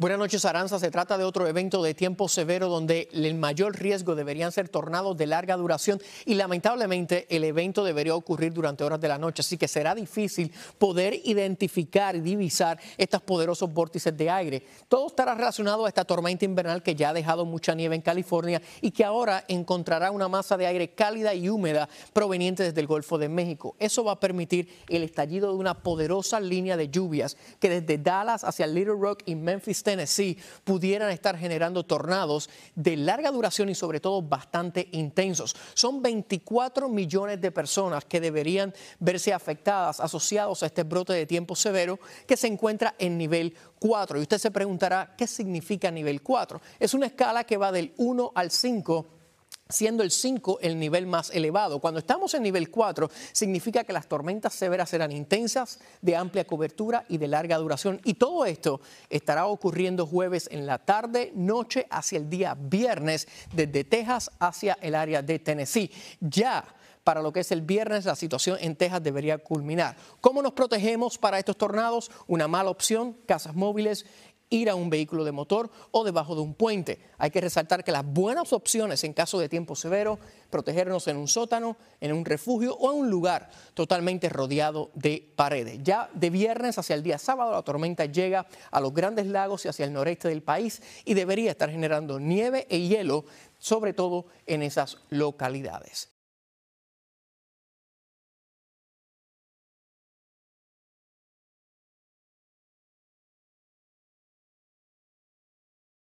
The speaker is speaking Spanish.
Buenas noches, Aranza. Se trata de otro evento de tiempo severo donde el mayor riesgo deberían ser tornados de larga duración y lamentablemente el evento debería ocurrir durante horas de la noche, así que será difícil poder identificar y divisar estos poderosos vórtices de aire. Todo estará relacionado a esta tormenta invernal que ya ha dejado mucha nieve en California y que ahora encontrará una masa de aire cálida y húmeda proveniente desde el Golfo de México. Eso va a permitir el estallido de una poderosa línea de lluvias que desde Dallas hacia Little Rock y Memphis Tennessee pudieran estar generando tornados de larga duración y sobre todo bastante intensos. Son 24 millones de personas que deberían verse afectadas, asociados a este brote de tiempo severo que se encuentra en nivel 4. Y usted se preguntará, ¿qué significa nivel 4? Es una escala que va del 1 al 5 siendo el 5 el nivel más elevado. Cuando estamos en nivel 4, significa que las tormentas severas serán intensas, de amplia cobertura y de larga duración. Y todo esto estará ocurriendo jueves en la tarde, noche, hacia el día viernes, desde Texas hacia el área de Tennessee. Ya para lo que es el viernes, la situación en Texas debería culminar. ¿Cómo nos protegemos para estos tornados? Una mala opción, casas móviles ir a un vehículo de motor o debajo de un puente. Hay que resaltar que las buenas opciones en caso de tiempo severo, protegernos en un sótano, en un refugio o en un lugar totalmente rodeado de paredes. Ya de viernes hacia el día sábado la tormenta llega a los grandes lagos y hacia el noreste del país y debería estar generando nieve e hielo, sobre todo en esas localidades.